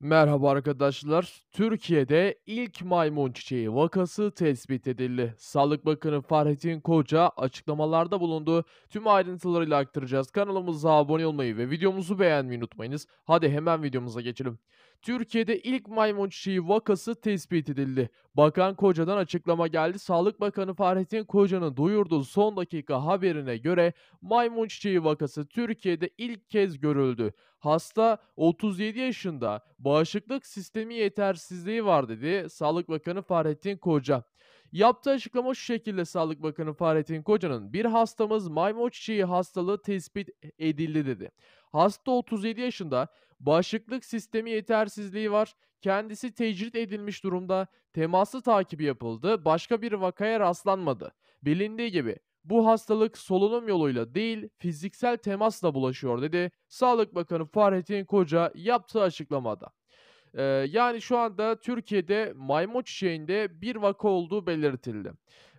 Merhaba arkadaşlar. Türkiye'de ilk maymun çiçeği vakası tespit edildi. Sağlık Bakanı Fahrettin Koca açıklamalarda bulundu. Tüm ayrıntılarıyla aktaracağız. Kanalımıza abone olmayı ve videomuzu beğenmeyi unutmayınız. Hadi hemen videomuza geçelim. Türkiye'de ilk maymun çiçeği vakası tespit edildi. Bakan Koca'dan açıklama geldi. Sağlık Bakanı Fahrettin Koca'nın duyurduğu son dakika haberine göre maymun çiçeği vakası Türkiye'de ilk kez görüldü. Hasta 37 yaşında Bağışıklık sistemi yetersizliği var dedi Sağlık Bakanı Fahrettin Koca. Yaptığı açıklama şu şekilde Sağlık Bakanı Fahrettin Koca'nın bir hastamız maymun çiçeği hastalığı tespit edildi dedi. Hasta 37 yaşında bağışıklık sistemi yetersizliği var. Kendisi tecrit edilmiş durumda. Teması takibi yapıldı. Başka bir vakaya rastlanmadı. Bilindiği gibi bu hastalık solunum yoluyla değil fiziksel temasla bulaşıyor dedi Sağlık Bakanı Fahrettin Koca yaptığı açıklamada. Ee, yani şu anda Türkiye'de maymun çiçeğinde bir vaka olduğu belirtildi.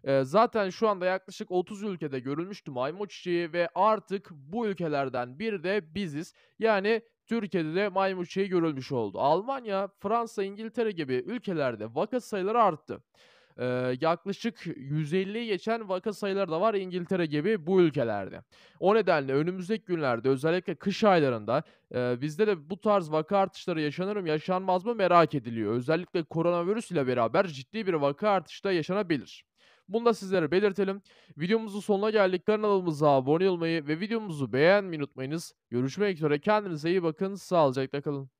Ee, zaten şu anda yaklaşık 30 ülkede görülmüştü maymun çiçeği ve artık bu ülkelerden biri de biziz. Yani Türkiye'de de maymun çiçeği görülmüş oldu. Almanya, Fransa, İngiltere gibi ülkelerde vaka sayıları arttı e, yaklaşık 150 geçen vaka sayıları da var İngiltere gibi bu ülkelerde. O nedenle önümüzdeki günlerde özellikle kış aylarında e, bizde de bu tarz vaka artışları yaşanır mı yaşanmaz mı merak ediliyor. Özellikle koronavirüs ile beraber ciddi bir vaka artışı da yaşanabilir. Bunu da sizlere belirtelim. Videomuzun sonuna geldik. Kanalımıza abone olmayı ve videomuzu beğenmeyi unutmayınız. Görüşmek üzere. Kendinize iyi bakın. Sağlıcakla kalın.